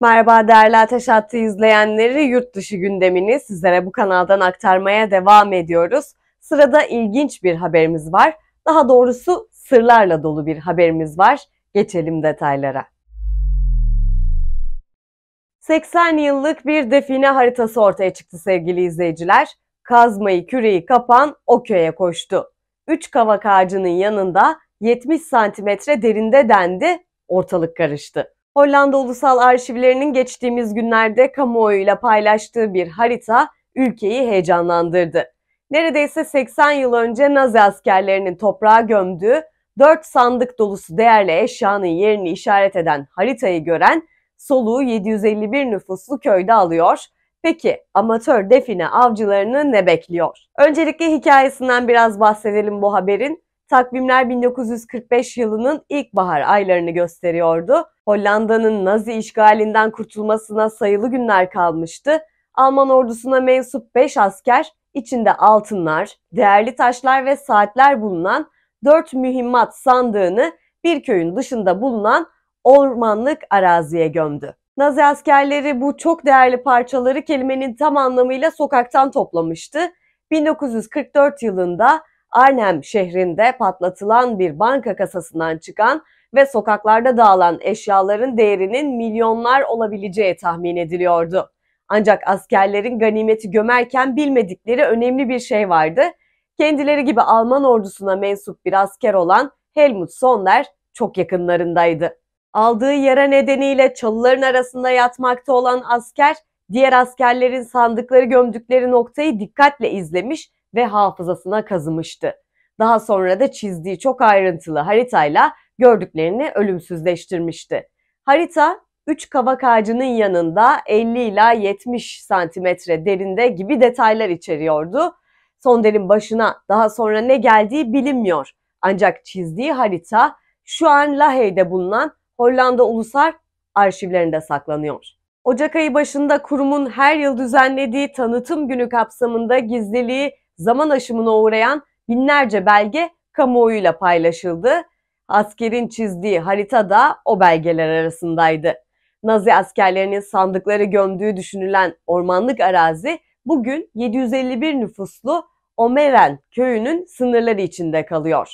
Merhaba değerli Ateş Hattı izleyenleri, yurt dışı gündemini sizlere bu kanaldan aktarmaya devam ediyoruz. Sırada ilginç bir haberimiz var. Daha doğrusu sırlarla dolu bir haberimiz var. Geçelim detaylara. 80 yıllık bir define haritası ortaya çıktı sevgili izleyiciler. Kazmayı küreyi kapan o köye koştu. 3 kavak ağacının yanında 70 santimetre derinde dendi, ortalık karıştı. Hollanda Ulusal Arşivlerinin geçtiğimiz günlerde kamuoyuyla paylaştığı bir harita ülkeyi heyecanlandırdı. Neredeyse 80 yıl önce Nazi askerlerinin toprağa gömdüğü 4 sandık dolusu değerli eşyanın yerini işaret eden haritayı gören soluğu 751 nüfuslu köyde alıyor. Peki amatör define avcılarını ne bekliyor? Öncelikle hikayesinden biraz bahsedelim bu haberin. Takvimler 1945 yılının ilkbahar aylarını gösteriyordu. Hollanda'nın Nazi işgalinden kurtulmasına sayılı günler kalmıştı. Alman ordusuna mensup 5 asker, içinde altınlar, değerli taşlar ve saatler bulunan 4 mühimmat sandığını bir köyün dışında bulunan ormanlık araziye gömdü. Nazi askerleri bu çok değerli parçaları kelimenin tam anlamıyla sokaktan toplamıştı. 1944 yılında Arnhem şehrinde patlatılan bir banka kasasından çıkan ve sokaklarda dağılan eşyaların değerinin milyonlar olabileceği tahmin ediliyordu. Ancak askerlerin ganimeti gömerken bilmedikleri önemli bir şey vardı. Kendileri gibi Alman ordusuna mensup bir asker olan Helmut Sonder çok yakınlarındaydı. Aldığı yara nedeniyle çalıların arasında yatmakta olan asker diğer askerlerin sandıkları gömdükleri noktayı dikkatle izlemiş ve hafızasına kazımıştı. Daha sonra da çizdiği çok ayrıntılı haritayla gördüklerini ölümsüzleştirmişti. Harita 3 kavak ağacının yanında 50 ila 70 santimetre derinde gibi detaylar içeriyordu. Sonder'in başına daha sonra ne geldiği bilinmiyor. Ancak çizdiği harita şu an Lahey'de bulunan Hollanda Ulusal Arşivlerinde saklanıyor. Ocak ayı başında kurumun her yıl düzenlediği tanıtım günü kapsamında gizliliği zaman aşımına uğrayan binlerce belge kamuoyuyla paylaşıldı. Askerin çizdiği harita da o belgeler arasındaydı. Nazi askerlerinin sandıkları gömdüğü düşünülen ormanlık arazi bugün 751 nüfuslu Omeren köyünün sınırları içinde kalıyor.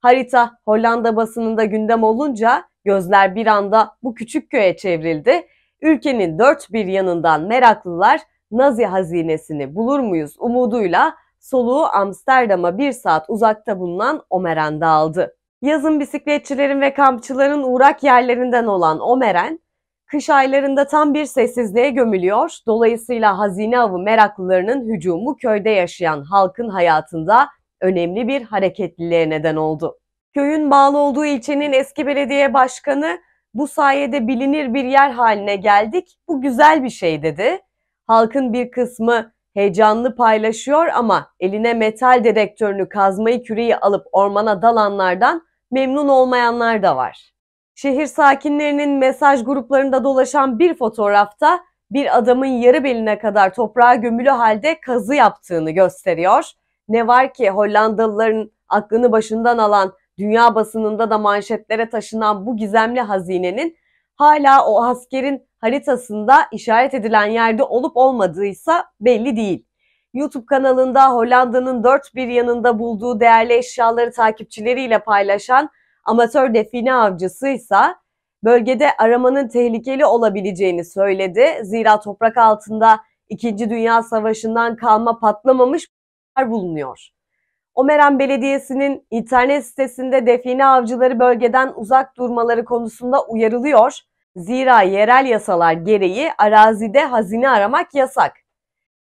Harita Hollanda basınında gündem olunca gözler bir anda bu küçük köye çevrildi. Ülkenin dört bir yanından meraklılar Nazi hazinesini bulur muyuz umuduyla soluğu Amsterdam'a bir saat uzakta bulunan Omeren'de aldı. Yazın bisikletçilerin ve kampçıların uğrak yerlerinden olan Omeren, kış aylarında tam bir sessizliğe gömülüyor. Dolayısıyla hazine avı meraklılarının hücumu köyde yaşayan halkın hayatında önemli bir hareketliliğe neden oldu. Köyün bağlı olduğu ilçenin eski belediye başkanı bu sayede bilinir bir yer haline geldik. Bu güzel bir şey dedi. Halkın bir kısmı heyecanlı paylaşıyor ama eline metal dedektörünü kazmayı küreyi alıp ormana dalanlardan memnun olmayanlar da var. Şehir sakinlerinin mesaj gruplarında dolaşan bir fotoğrafta bir adamın yarı beline kadar toprağa gömülü halde kazı yaptığını gösteriyor. Ne var ki Hollandalıların aklını başından alan dünya basınında da manşetlere taşınan bu gizemli hazinenin hala o askerin haritasında işaret edilen yerde olup olmadığıysa belli değil. YouTube kanalında Hollanda'nın dört bir yanında bulduğu değerli eşyaları takipçileriyle paylaşan amatör define avcısıysa bölgede aramanın tehlikeli olabileceğini söyledi. Zira toprak altında 2. Dünya Savaşı'ndan kalma patlamamış bulunuyor. Omeren Belediyesi'nin internet sitesinde define avcıları bölgeden uzak durmaları konusunda uyarılıyor Zira yerel yasalar gereği arazide hazine aramak yasak.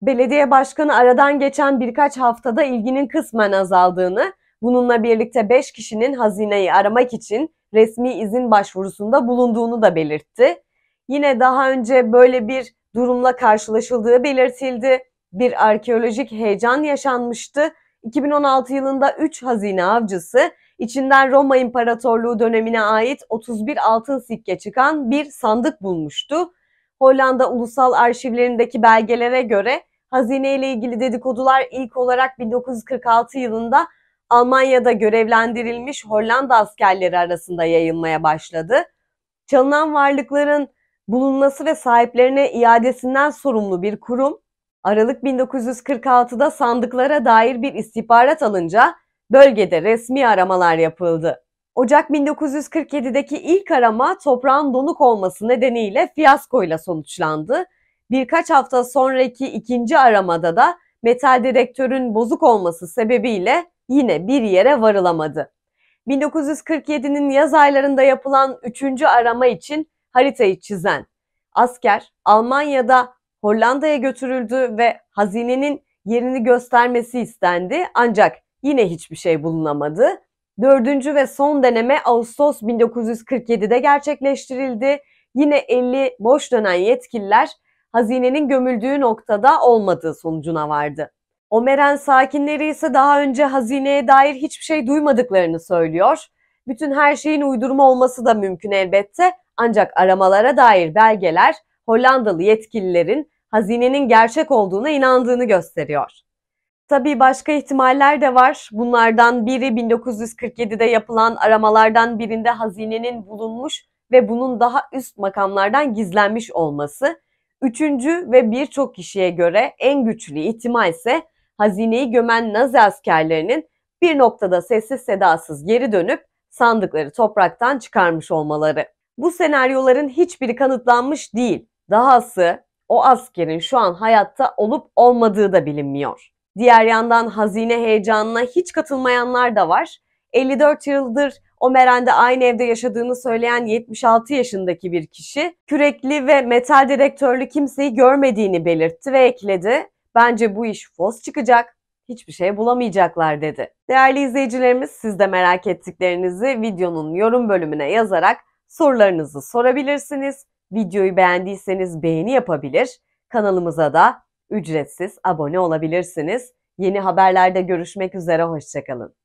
Belediye başkanı aradan geçen birkaç haftada ilginin kısmen azaldığını, bununla birlikte 5 kişinin hazineyi aramak için resmi izin başvurusunda bulunduğunu da belirtti. Yine daha önce böyle bir durumla karşılaşıldığı belirtildi. Bir arkeolojik heyecan yaşanmıştı. 2016 yılında 3 hazine avcısı İçinden Roma İmparatorluğu dönemine ait 31 altın sikke çıkan bir sandık bulmuştu. Hollanda ulusal arşivlerindeki belgelere göre hazine ile ilgili dedikodular ilk olarak 1946 yılında Almanya'da görevlendirilmiş Hollanda askerleri arasında yayılmaya başladı. Çalınan varlıkların bulunması ve sahiplerine iadesinden sorumlu bir kurum Aralık 1946'da sandıklara dair bir istihbarat alınca Bölgede resmi aramalar yapıldı. Ocak 1947'deki ilk arama toprağın donuk olması nedeniyle fiyaskoyla sonuçlandı. Birkaç hafta sonraki ikinci aramada da metal dedektörün bozuk olması sebebiyle yine bir yere varılamadı. 1947'nin yaz aylarında yapılan üçüncü arama için haritayı çizen asker Almanya'da Hollanda'ya götürüldü ve hazinenin yerini göstermesi istendi ancak Yine hiçbir şey bulunamadı. Dördüncü ve son deneme Ağustos 1947'de gerçekleştirildi. Yine 50 boş dönen yetkililer hazinenin gömüldüğü noktada olmadığı sonucuna vardı. Omeren sakinleri ise daha önce hazineye dair hiçbir şey duymadıklarını söylüyor. Bütün her şeyin uydurma olması da mümkün elbette ancak aramalara dair belgeler Hollandalı yetkililerin hazinenin gerçek olduğuna inandığını gösteriyor. Tabii başka ihtimaller de var. Bunlardan biri 1947'de yapılan aramalardan birinde hazinenin bulunmuş ve bunun daha üst makamlardan gizlenmiş olması. Üçüncü ve birçok kişiye göre en güçlü ihtimal ise hazineyi gömen Nazi askerlerinin bir noktada sessiz sedasız geri dönüp sandıkları topraktan çıkarmış olmaları. Bu senaryoların hiçbiri kanıtlanmış değil. Dahası o askerin şu an hayatta olup olmadığı da bilinmiyor. Diğer yandan hazine heyecanına hiç katılmayanlar da var. 54 yıldır o merende aynı evde yaşadığını söyleyen 76 yaşındaki bir kişi kürekli ve metal direktörlü kimseyi görmediğini belirtti ve ekledi. Bence bu iş fos çıkacak, hiçbir şey bulamayacaklar dedi. Değerli izleyicilerimiz siz de merak ettiklerinizi videonun yorum bölümüne yazarak sorularınızı sorabilirsiniz. Videoyu beğendiyseniz beğeni yapabilir, kanalımıza da ücretsiz abone olabilirsiniz. Yeni haberlerde görüşmek üzere, hoşçakalın.